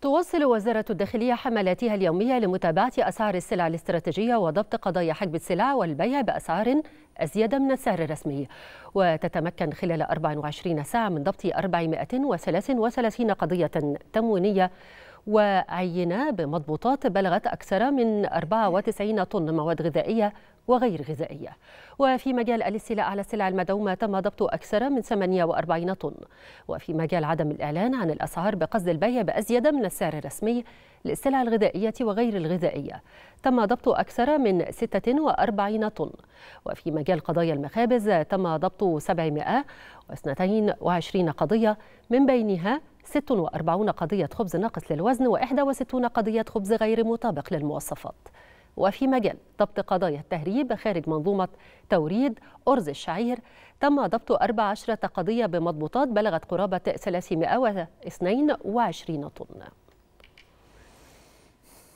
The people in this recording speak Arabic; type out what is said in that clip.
تواصل وزارة الداخلية حملاتها اليومية لمتابعة أسعار السلع الاستراتيجية وضبط قضايا حجب السلع والبيع بأسعار أزيد من السعر الرسمي وتتمكن خلال 24 ساعة من ضبط 433 قضية تموينية وعين بمضبوطات بلغت أكثر من 94 طن مواد غذائية وغير غذائية وفي مجال الاستيلاء على السلع المدعومة تم ضبط أكثر من 48 طن وفي مجال عدم الإعلان عن الأسعار بقصد البيع بأزيد من السعر الرسمي للسلع الغذائية وغير الغذائية تم ضبط أكثر من 46 طن وفي مجال قضايا المخابز تم ضبط 722 قضية من بينها 46 قضية خبز ناقص للوزن و61 قضية خبز غير مطابق للمواصفات وفي مجال ضبط قضايا التهريب خارج منظومة توريد أرز الشعير تم ضبط 14 قضية بمضبوطات بلغت قرابة 322 طن